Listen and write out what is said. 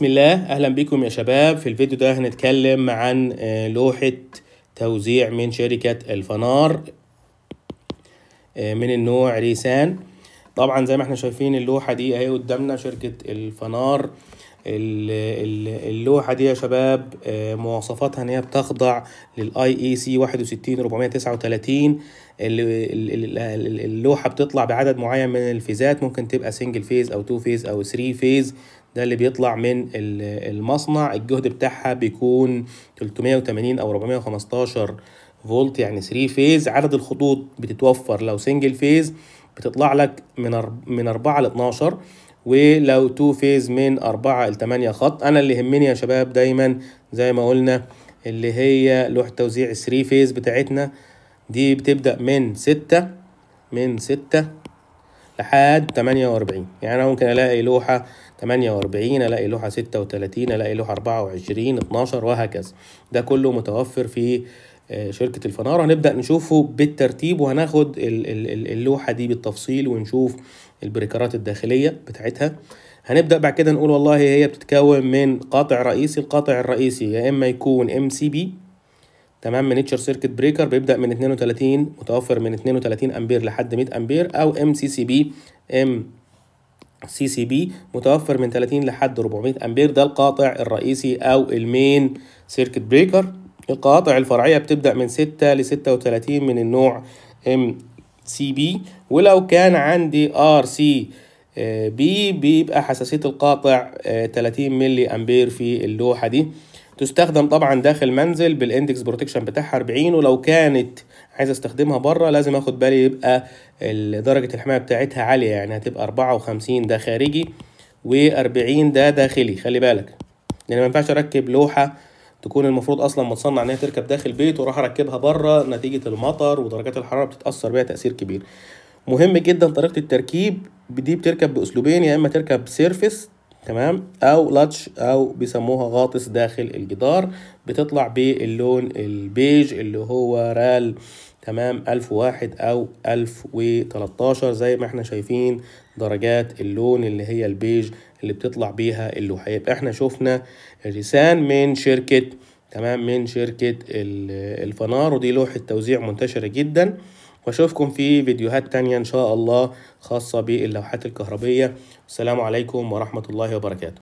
بسم الله اهلا بكم يا شباب في الفيديو ده هنتكلم عن آه، لوحة توزيع من شركة الفنار آه، من النوع ريسان طبعا زي ما احنا شايفين اللوحة دي اهي قدامنا شركة الفنار اللوحه دي يا شباب آه، مواصفاتها ان هي بتخضع للاي اي سي 61439 اللوحه بتطلع بعدد معين من الفيزات ممكن تبقى سنجل فيز او تو فيز او ثري فيز ده اللي بيطلع من المصنع الجهد بتاعها بيكون 380 او 415 فولت يعني 3 فيز عدد الخطوط بتتوفر لو سنجل فيز بتطلع لك من من 4 ل 12 ولو تو فيز من أربعة لتمانية خط أنا اللي يهمني يا شباب دايما زي ما قلنا اللي هي لوحة توزيع ثري فيز بتاعتنا دي بتبدأ من ستة من ستة لحد تمانية وأربعين يعني أنا ممكن ألاقي لوحة تمانية وأربعين ألاقي لوحة ستة وتلاتين ألاقي لوحة أربعة وعشرين اتناشر وهكذا ده كله متوفر في آه، شركة الفنارة هنبدأ نشوفه بالترتيب وهناخد اللوحة دي بالتفصيل ونشوف البريكرات الداخلية بتاعتها هنبدأ بعد كده نقول والله هي بتتكون من قاطع رئيسي القاطع الرئيسي يا إما يكون ام سي بي تمام منيتشر سيركت بريكر بيبدأ من 32 متوفر من 32 أمبير لحد 100 أمبير أو ام سي سي بي ام سي سي بي متوفر من 30 لحد 400 أمبير ده القاطع الرئيسي أو المين سيركت بريكر القاطع الفرعية بتبدأ من 6 ل 36 من النوع ام سي بي ولو كان عندي ار سي بي بيبقى حساسية القاطع 30 آه، ملي امبير في اللوحة دي تستخدم طبعا داخل منزل بالاندكس بروتكشن بتاعها 40 ولو كانت عايز استخدمها بره لازم اخد بالي يبقى درجة الحماية بتاعتها عالية يعني هتبقى 54 ده خارجي و40 ده داخلي خلي بالك لان يعني ما ينفعش اركب لوحة تكون المفروض اصلا متصنع ان هي تركب داخل بيت وراح اركبها بره نتيجه المطر ودرجات الحراره بتتاثر بيها تاثير كبير مهم جدا طريقه التركيب دي بتركب باسلوبين يا اما تركب سيرفيس تمام او لاتش او بيسموها غاطس داخل الجدار بتطلع باللون البيج اللي هو رال تمام 1001 او 1013 زي ما احنا شايفين درجات اللون اللي هي البيج اللي بتطلع بيها اللوحه يبقى احنا شفنا الرسان من شركه تمام من شركه الفنار ودي لوحه توزيع منتشره جدا واشوفكم في فيديوهات تانية ان شاء الله خاصه باللوحات الكهربيه والسلام عليكم ورحمه الله وبركاته